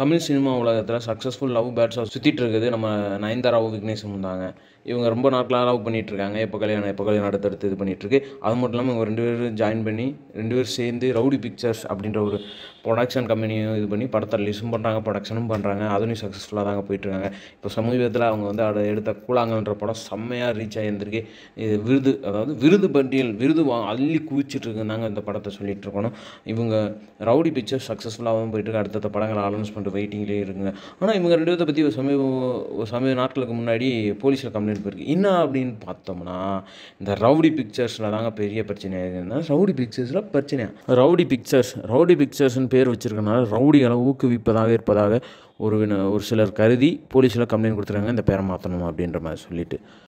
Tamil cinema உலகத்தில் successful love பேட்ஸாக சுற்றிட்டு இருக்குது நம்ம நயன்தாராவும் விக்னேஷும் இருந்தாங்க இவங்க ரொம்ப நாட்களாக லவ் பண்ணிகிட்டு இருக்காங்க எப்போ கல்யாணம் எப்போ கல்யாணம் அடுத்தடுத்து இது பண்ணிகிட்ருக்கு அது மட்டும் இல்லாமல் இவங்க ரெண்டு பேரும் ஜாயின் பண்ணி ரெண்டு பேரும் சேர்ந்து ரவுடி பிக்சர்ஸ் அப்படின்ற ஒரு ப்ரொடக்ஷன் கம்பெனியும் இது பண்ணி படத்தை ரிலீஸும் பண்ணுறாங்க ப்ரொடக்ஷனும் பண்ணுறாங்க அதுலேயும் சக்ஸஸ்ஃபுல்லாக தாங்க போயிட்டுருக்காங்க இப்போ சமீபத்தில் அவங்க வந்து அதை எடுத்த கூழாங்கன்ற படம் செம்மையாக ரீச் ஆகியிருந்திருக்கு இது விருது அதாவது விருது பட்டியல் விருது வா அள்ளி குவிச்சிட்ருக்குந்தாங்க இந்த படத்தை சொல்லிகிட்டு இருக்கணும் இவங்க ரவுடி பிக்சர்ஸ் சக்ஸஸ்ஃபுல்லாகவும் போயிட்டுருக்கு அடுத்தடுத்த படங்களை அலௌன்ஸ் பண்ணுறாங்க சொல்லிட்டு வெயிட்டிங்லேயே இருங்க ஆனால் இவங்க ரெண்டு பேர்த்த பற்றி ஒரு சமீப சமீப நாட்களுக்கு முன்னாடி போலீஸில் கம்ப்ளைண்ட் போயிருக்கு என்ன அப்படின்னு பார்த்தோம்னா இந்த ரவுடி பிக்சர்ஸில் தாங்க பெரிய பிரச்சனையாக இருக்குன்னா ரவுடி பிக்சர்ஸில் பிரச்சனையாக ரவுடி பிக்சர்ஸ் ரவுடி பிக்சர்ஸ்னு பேர் வச்சுருக்கனால ரவுடிகளை ஊக்குவிப்பதாக இருப்பதாக ஒரு ஒரு சிலர் கருதி போலீஸில் கம்ப்ளைண்ட் கொடுத்துருக்காங்க இந்த பேரை மாற்றணும் அப்படின்ற மாதிரி சொல்லிட்டு